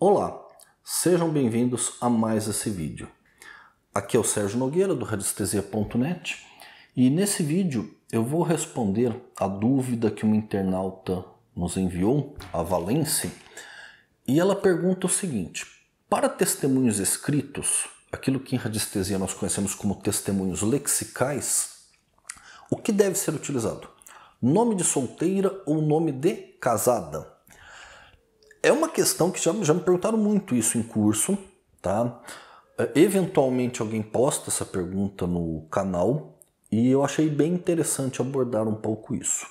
Olá, sejam bem-vindos a mais esse vídeo. Aqui é o Sérgio Nogueira do radiestesia.net e nesse vídeo eu vou responder a dúvida que uma internauta nos enviou, a Valência. e ela pergunta o seguinte: para testemunhos escritos, aquilo que em radiestesia nós conhecemos como testemunhos lexicais, o que deve ser utilizado? Nome de solteira ou nome de casada? é uma questão que já, já me perguntaram muito isso em curso, tá? É, eventualmente alguém posta essa pergunta no canal e eu achei bem interessante abordar um pouco isso.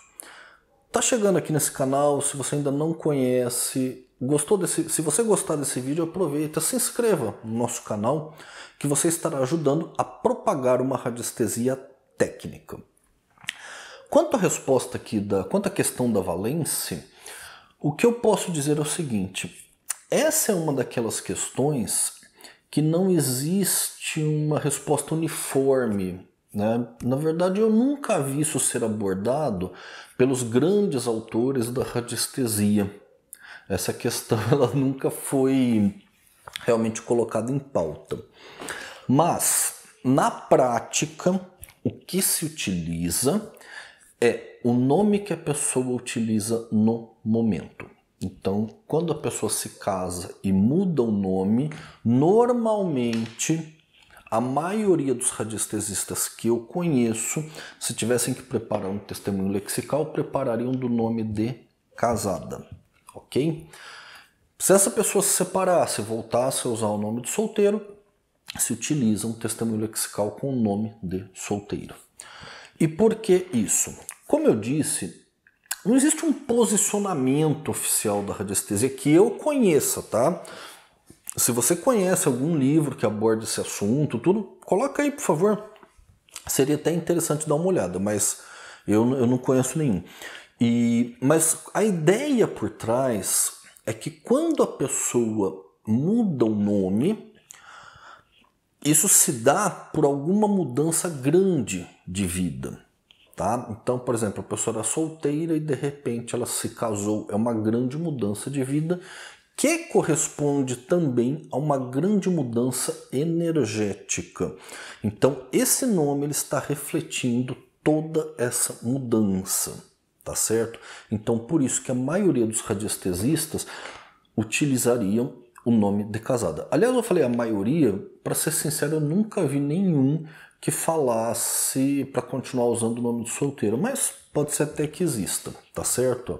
Tá chegando aqui nesse canal, se você ainda não conhece, gostou desse, se você gostar desse vídeo, aproveita, se inscreva no nosso canal, que você estará ajudando a propagar uma radiestesia técnica. Quanto à resposta aqui da, quanto à questão da valência, o que eu posso dizer é o seguinte: essa é uma daquelas questões que não existe uma resposta uniforme. Né? Na verdade, eu nunca vi isso ser abordado pelos grandes autores da radiestesia. Essa questão ela nunca foi realmente colocada em pauta. Mas, na prática, o que se utiliza é o nome que a pessoa utiliza no momento. Então, quando a pessoa se casa e muda o nome, normalmente a maioria dos radiestesistas que eu conheço, se tivessem que preparar um testemunho lexical, preparariam do nome de casada, ok? Se essa pessoa se separasse, voltasse a usar o nome de solteiro, se utiliza um testemunho lexical com o nome de solteiro. E por que isso? Como eu disse, não existe um posicionamento oficial da radiestesia que eu conheça, tá? Se você conhece algum livro que aborde esse assunto, tudo, coloca aí, por favor. Seria até interessante dar uma olhada, mas eu, eu não conheço nenhum. E, mas a ideia por trás é que quando a pessoa muda o nome, isso se dá por alguma mudança grande de vida. Tá? Então, por exemplo, a pessoa era solteira e de repente ela se casou, é uma grande mudança de vida que corresponde também a uma grande mudança energética. Então, esse nome ele está refletindo toda essa mudança, tá certo? Então, por isso que a maioria dos radiestesistas utilizariam o nome de casada. Aliás, eu falei a maioria, para ser sincero, eu nunca vi nenhum que falasse para continuar usando o nome de solteiro, mas pode ser até que exista, tá certo?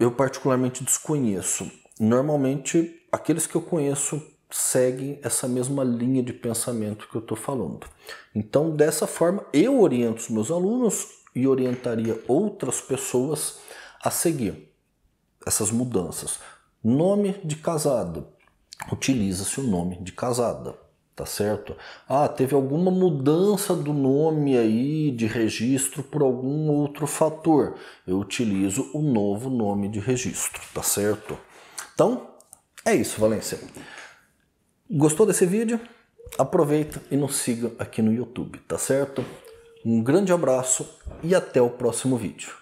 eu particularmente desconheço. Normalmente, aqueles que eu conheço seguem essa mesma linha de pensamento que eu estou falando. Então, dessa forma, eu oriento os meus alunos e orientaria outras pessoas a seguir essas mudanças. Nome de casado. Utiliza-se o nome de casada tá certo? Ah, teve alguma mudança do nome aí de registro por algum outro fator. Eu utilizo o novo nome de registro, tá certo? Então, é isso, Valência. Gostou desse vídeo? Aproveita e nos siga aqui no YouTube, tá certo? Um grande abraço e até o próximo vídeo.